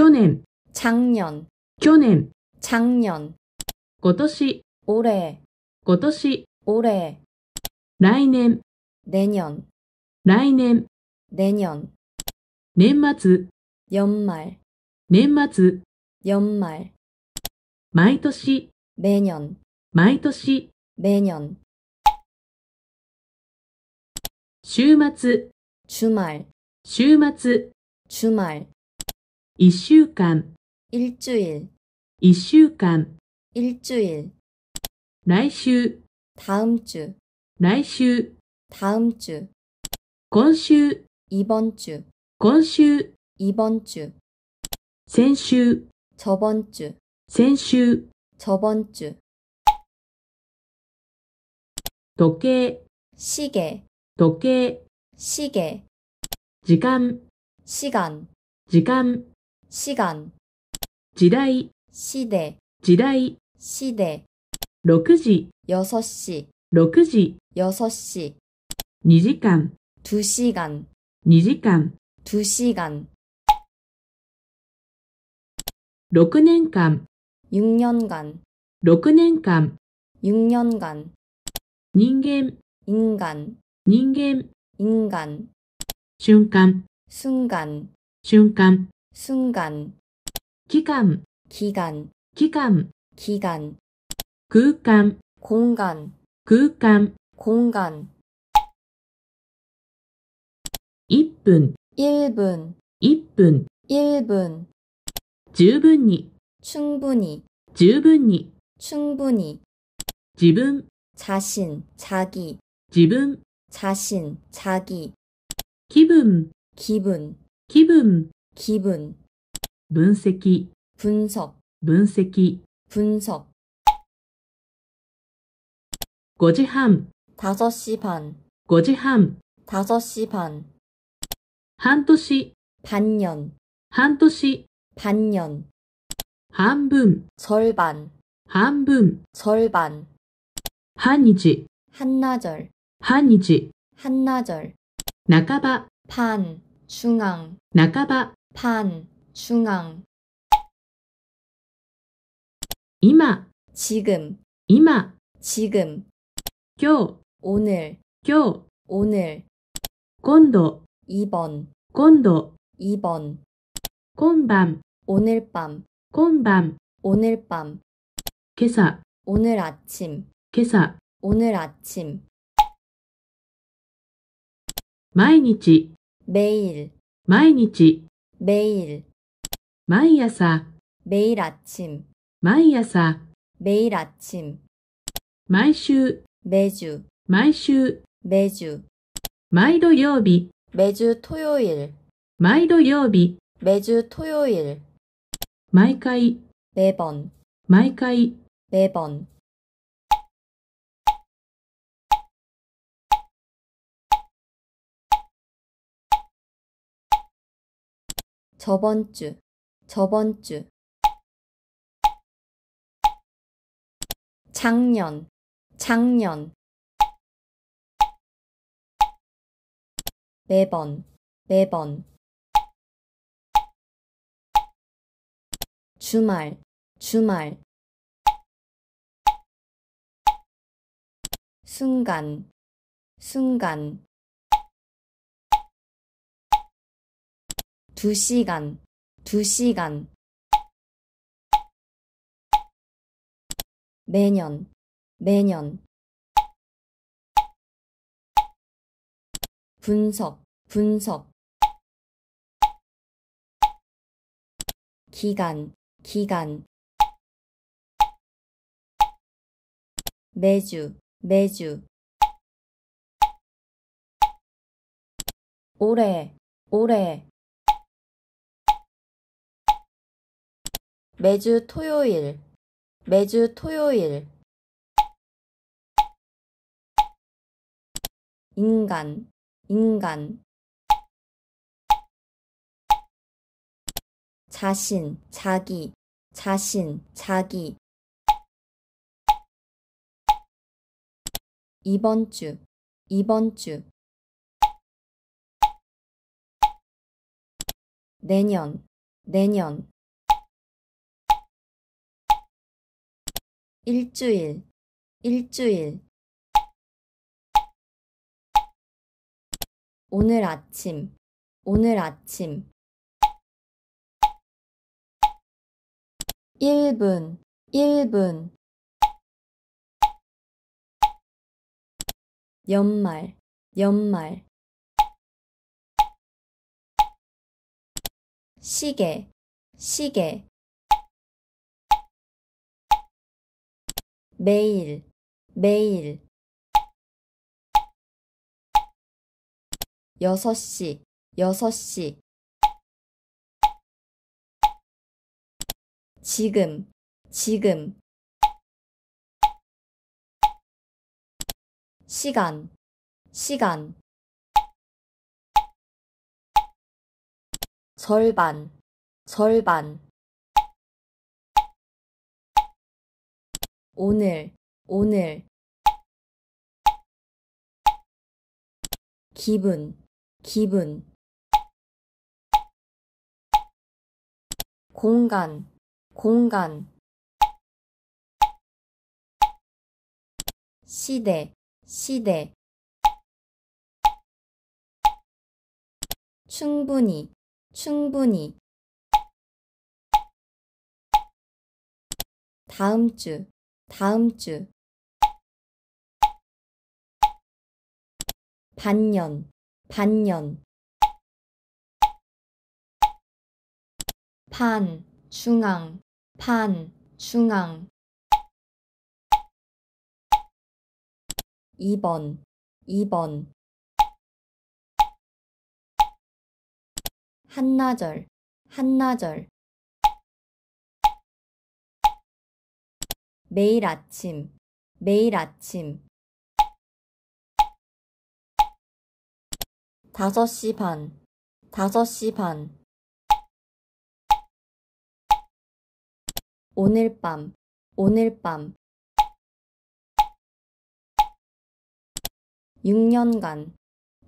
去年작년去年작년今年올해今年올해来年내년来年내년年末연말年末연말毎年매년毎年매년週末주말週末주말 1週間 일주일 1週間 일주일 来週 다음 주来週 다음 주今週 이번 주今週 이번 주先週 저번 주先週 저번 주 도깨 시계 도깨 시계 時間 시간 時間시간時代시대時代시대6時6시6時6시2時間2時間2時間2時間6年間6年間6年間6年間人間人間人間瞬間瞬間瞬間 순간 기감 기간 기감 기간 그감 공간 그감 공간 1분 1분 1분 1분 충분히 충분히 충분히 충분히 지분 자신 자기 지분 자신 자기 기분 기분 기분 기분 분석 분석 분석 분석 5時半 5시 반 5時半 5시 반半시 반년 半시 반년 半分 절반 半分 절반 半日 한나절 半日 한나절 半ば반 중앙 半ば 반, 중앙. 이마, 지금, 이마, 지금. 교, 오늘, 교, 오늘. 꼰도, 2번, 꼰도, 2번. 꼰밤, 오늘 밤, 꼰밤. 오늘 밤. 개사, 오늘 아침, 개사. 오늘 아침. 毎日、 매일, 毎日。매일毎朝매일아침毎朝매일아침毎週매주毎週매주毎土曜日매주토요일毎土曜日매주토요일毎回매번毎回매번 저번 주, 저번 주. 작년, 작년. 매번, 매번. 주말, 주말. 순간, 순간. 두 시간, 두 시간. 매년, 매년. 분석, 분석. 기간, 기간. 매주, 매주. 올해, 올해. 매주 토요일, 매주 토요일. 인간, 인간. 자신, 자기, 자신, 자기. 이번 주, 이번 주. 내년, 내년. 일주일, 일주일. 오늘 아침, 오늘 아침. 1분, 1분. 연말, 연말. 시계, 시계. 매일 매일 6시6시 지금 지금 시간 시간 절반 절반 오늘, 오늘. 기분, 기분. 공간, 공간. 시대, 시대. 충분히, 충분히. 다음 주, 다음 주 반년 반년 반 중앙 반 중앙 2번 2번 한나절 한나절 매일 아침, 매일 아침. 5시 반, 5시 반. 오늘 밤, 오늘 밤. 6년간,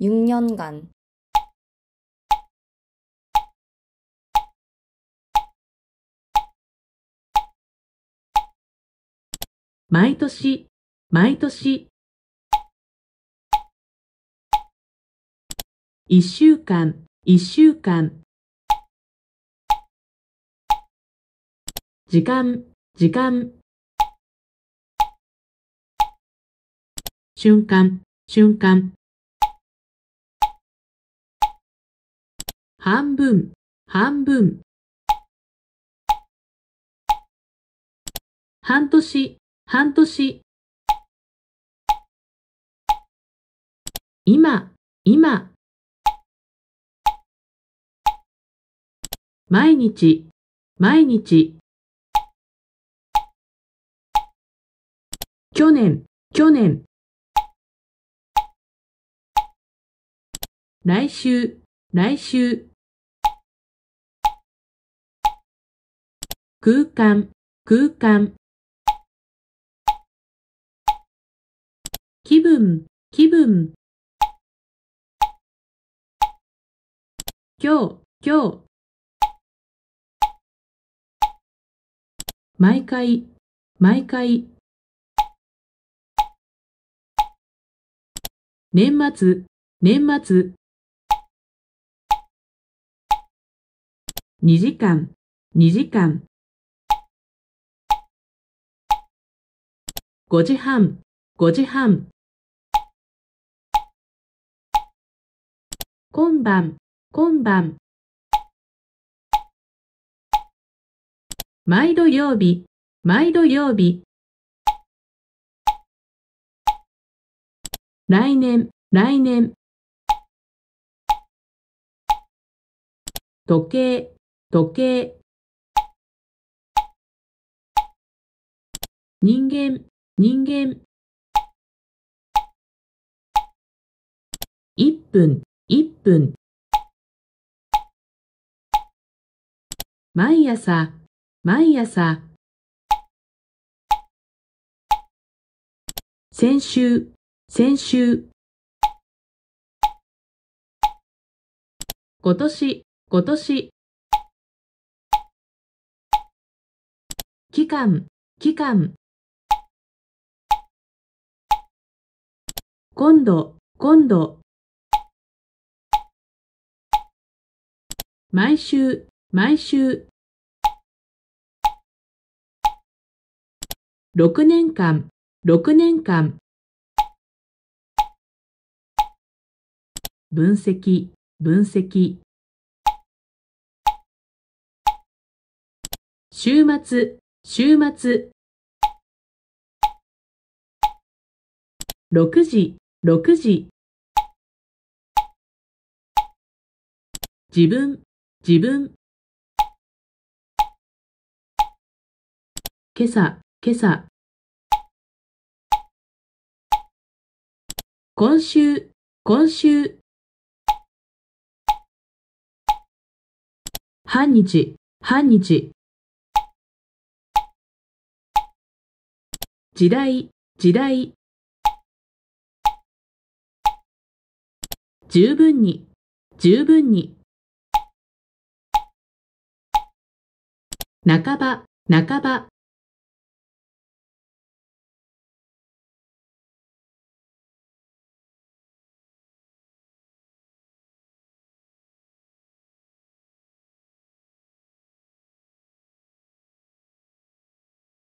6년간. 毎年、毎年。一週間、一週間。時間、時間。瞬間、瞬間。半分、半分。半年、半年今、今毎日、毎日去年、去年来週、来週空間、空間気分、気分。今日、今日。毎回、毎回。年末、年末。2時間、2時間。5時半、5時半。今晩、今晩。毎土曜日、毎土曜日。来年、来年。時計、時計。人間、人間。一分、1分毎朝毎朝先週先週今年今年期間期間今度今度毎週、毎週。6年間、6年間。分析、分析。週末、週末。6時、6時。自分、自分今朝今朝今週今週半日半日時代時代十分に十分に半ば、半ば。